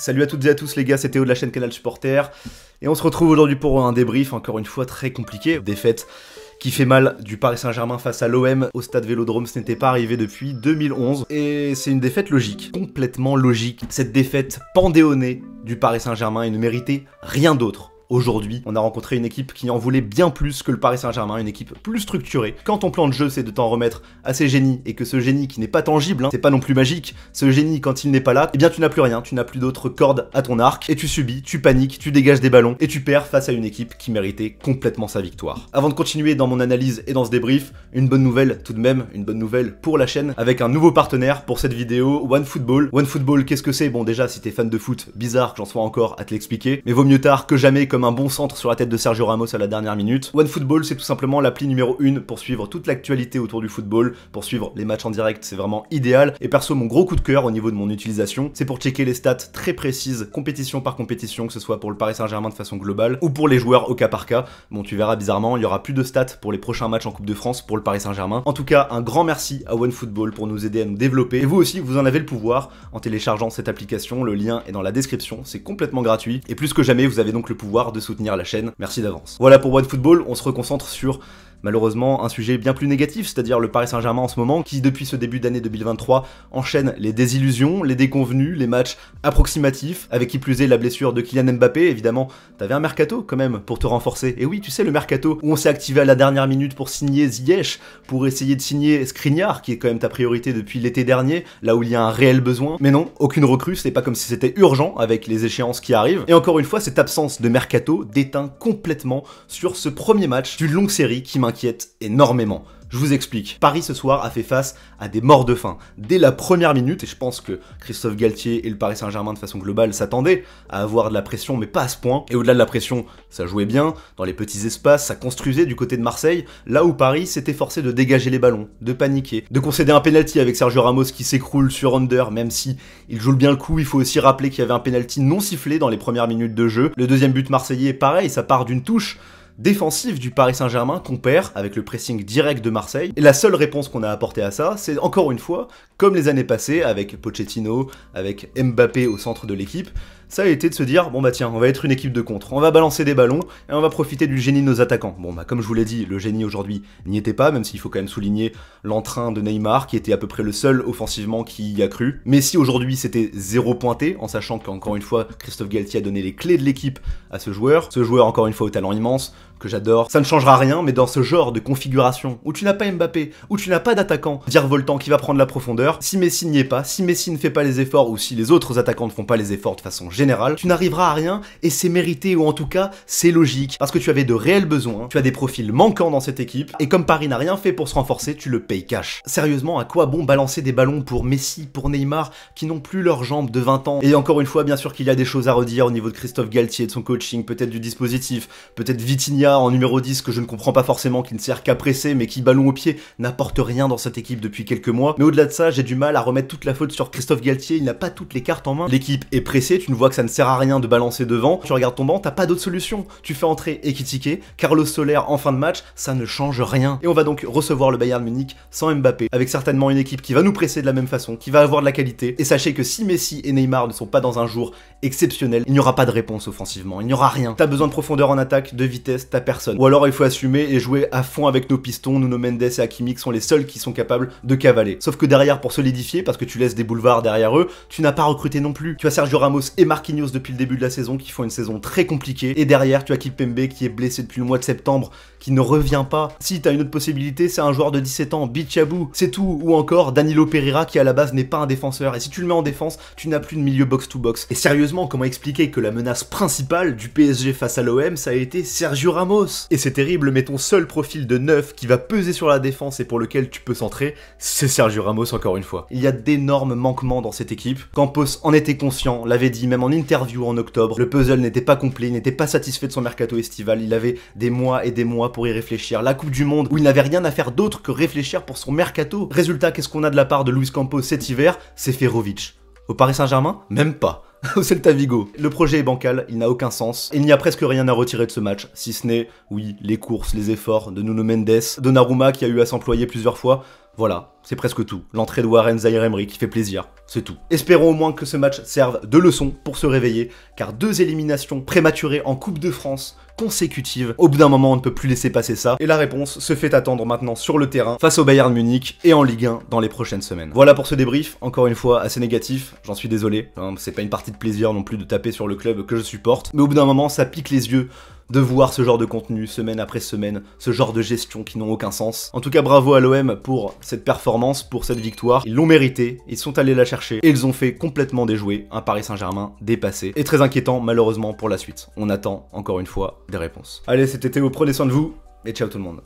Salut à toutes et à tous les gars, c'est Théo de la chaîne Canal Supporter. Et on se retrouve aujourd'hui pour un débrief, encore une fois très compliqué. Défaite qui fait mal du Paris Saint-Germain face à l'OM au stade Vélodrome, ce n'était pas arrivé depuis 2011. Et c'est une défaite logique, complètement logique. Cette défaite pandéonnée du Paris Saint-Germain et ne méritait rien d'autre Aujourd'hui, on a rencontré une équipe qui en voulait bien plus que le Paris Saint-Germain, une équipe plus structurée. Quand ton plan de jeu, c'est de t'en remettre à ses génies, et que ce génie qui n'est pas tangible, hein, c'est pas non plus magique, ce génie, quand il n'est pas là, eh bien tu n'as plus rien, tu n'as plus d'autres cordes à ton arc, et tu subis, tu paniques, tu dégages des ballons, et tu perds face à une équipe qui méritait complètement sa victoire. Avant de continuer dans mon analyse et dans ce débrief, une bonne nouvelle tout de même, une bonne nouvelle pour la chaîne, avec un nouveau partenaire pour cette vidéo, OneFootball. OneFootball, qu'est-ce que c'est Bon déjà, si t'es fan de foot, bizarre que j'en sois encore à te l'expliquer, mais vaut mieux tard que jamais comme un bon centre sur la tête de Sergio Ramos à la dernière minute. OneFootball, c'est tout simplement l'appli numéro 1 pour suivre toute l'actualité autour du football, pour suivre les matchs en direct, c'est vraiment idéal. Et perso, mon gros coup de cœur au niveau de mon utilisation, c'est pour checker les stats très précises, compétition par compétition, que ce soit pour le Paris Saint-Germain de façon globale ou pour les joueurs au cas par cas. Bon, tu verras bizarrement, il y aura plus de stats pour les prochains matchs en Coupe de France pour le Paris Saint-Germain. En tout cas, un grand merci à OneFootball pour nous aider à nous développer. Et vous aussi, vous en avez le pouvoir en téléchargeant cette application. Le lien est dans la description, c'est complètement gratuit. Et plus que jamais, vous avez donc le pouvoir de soutenir la chaîne, merci d'avance. Voilà pour One Football, on se reconcentre sur Malheureusement, un sujet bien plus négatif, c'est-à-dire le Paris Saint-Germain en ce moment, qui depuis ce début d'année 2023 enchaîne les désillusions, les déconvenus, les matchs approximatifs, avec qui plus est la blessure de Kylian Mbappé, évidemment, t'avais un mercato quand même pour te renforcer. Et oui, tu sais, le mercato où on s'est activé à la dernière minute pour signer Ziyech, pour essayer de signer Skriniar, qui est quand même ta priorité depuis l'été dernier, là où il y a un réel besoin. Mais non, aucune recrue, c'est pas comme si c'était urgent avec les échéances qui arrivent. Et encore une fois, cette absence de mercato déteint complètement sur ce premier match d'une longue série qui m'a Inquiète énormément. Je vous explique. Paris ce soir a fait face à des morts de faim. Dès la première minute, et je pense que Christophe Galtier et le Paris Saint-Germain de façon globale s'attendaient à avoir de la pression, mais pas à ce point. Et au-delà de la pression, ça jouait bien, dans les petits espaces, ça construisait du côté de Marseille, là où Paris s'était forcé de dégager les ballons, de paniquer, de concéder un penalty avec Sergio Ramos qui s'écroule sur Under, même si il joue bien le coup, il faut aussi rappeler qu'il y avait un penalty non sifflé dans les premières minutes de jeu. Le deuxième but marseillais, pareil, ça part d'une touche défensif du Paris Saint-Germain qu'on perd avec le pressing direct de Marseille. Et la seule réponse qu'on a apportée à ça, c'est encore une fois, comme les années passées avec Pochettino, avec Mbappé au centre de l'équipe, ça a été de se dire bon bah tiens, on va être une équipe de contre, on va balancer des ballons et on va profiter du génie de nos attaquants. Bon bah comme je vous l'ai dit, le génie aujourd'hui n'y était pas, même s'il faut quand même souligner l'entrain de Neymar qui était à peu près le seul offensivement qui y a cru. Mais si aujourd'hui c'était zéro pointé, en sachant qu'encore une fois Christophe Galtier a donné les clés de l'équipe à ce joueur, ce joueur encore une fois au talent immense, que j'adore. Ça ne changera rien, mais dans ce genre de configuration où tu n'as pas Mbappé, où tu n'as pas d'attaquant Voltan qui va prendre la profondeur, si Messi n'y est pas, si Messi ne fait pas les efforts ou si les autres attaquants ne font pas les efforts de façon générale, tu n'arriveras à rien et c'est mérité ou en tout cas c'est logique parce que tu avais de réels besoins, tu as des profils manquants dans cette équipe et comme Paris n'a rien fait pour se renforcer, tu le payes cash. Sérieusement, à quoi bon balancer des ballons pour Messi, pour Neymar qui n'ont plus leurs jambes de 20 ans Et encore une fois, bien sûr qu'il y a des choses à redire au niveau de Christophe Galtier, de son coaching, peut-être du dispositif, peut-être Vitinia en numéro 10 que je ne comprends pas forcément, qui ne sert qu'à presser mais qui, ballon au pied, n'apporte rien dans cette équipe depuis quelques mois. Mais au-delà de ça, j'ai du mal à remettre toute la faute sur Christophe Galtier, il n'a pas toutes les cartes en main. L'équipe est pressée, tu ne vois que ça ne sert à rien de balancer devant, tu regardes ton banc, t'as pas d'autre solution. Tu fais entrer Ekitike, Carlos Soler en fin de match, ça ne change rien. Et on va donc recevoir le Bayern Munich sans Mbappé, avec certainement une équipe qui va nous presser de la même façon, qui va avoir de la qualité. Et sachez que si Messi et Neymar ne sont pas dans un jour exceptionnel, il n'y aura pas de réponse offensivement, il n'y aura rien. T'as besoin de profondeur en attaque, de vitesse, personne. Ou alors il faut assumer et jouer à fond avec nos pistons, Nuno Mendes et Hakimi qui sont les seuls qui sont capables de cavaler. Sauf que derrière, pour solidifier, parce que tu laisses des boulevards derrière eux, tu n'as pas recruté non plus. Tu as Sergio Ramos et Marquinhos depuis le début de la saison qui font une saison très compliquée, et derrière tu as Kipembe qui est blessé depuis le mois de septembre, qui ne revient pas. Si tu as une autre possibilité, c'est un joueur de 17 ans, Bichabou, c'est tout, ou encore Danilo Pereira qui à la base n'est pas un défenseur, et si tu le mets en défense, tu n'as plus de milieu box to -box. Et sérieusement, comment expliquer que la menace principale du PSG face à l'OM, ça a été Sergio Ramos et c'est terrible, mais ton seul profil de neuf qui va peser sur la défense et pour lequel tu peux centrer, c'est Sergio Ramos encore une fois. Il y a d'énormes manquements dans cette équipe. Campos en était conscient, l'avait dit même en interview en octobre, le puzzle n'était pas complet, il n'était pas satisfait de son mercato estival, il avait des mois et des mois pour y réfléchir. La Coupe du Monde où il n'avait rien à faire d'autre que réfléchir pour son mercato. Résultat, qu'est-ce qu'on a de la part de Luis Campos cet hiver C'est Ferovic. Au Paris Saint-Germain Même pas. C'est Celta Vigo. Le projet est bancal, il n'a aucun sens. Il n'y a presque rien à retirer de ce match, si ce n'est, oui, les courses, les efforts de Nuno Mendes, Naruma qui a eu à s'employer plusieurs fois, voilà, c'est presque tout. L'entrée de Warren Zaire Emery qui fait plaisir, c'est tout. Espérons au moins que ce match serve de leçon pour se réveiller, car deux éliminations prématurées en Coupe de France consécutives, au bout d'un moment on ne peut plus laisser passer ça, et la réponse se fait attendre maintenant sur le terrain, face au Bayern Munich et en Ligue 1 dans les prochaines semaines. Voilà pour ce débrief, encore une fois assez négatif, j'en suis désolé, hein, c'est pas une partie de plaisir non plus de taper sur le club que je supporte, mais au bout d'un moment ça pique les yeux de voir ce genre de contenu semaine après semaine, ce genre de gestion qui n'ont aucun sens. En tout cas, bravo à l'OM pour cette performance, pour cette victoire. Ils l'ont mérité, ils sont allés la chercher et ils ont fait complètement déjouer un Paris Saint-Germain dépassé et très inquiétant malheureusement pour la suite. On attend encore une fois des réponses. Allez, c'était Théo, prenez soin de vous et ciao tout le monde.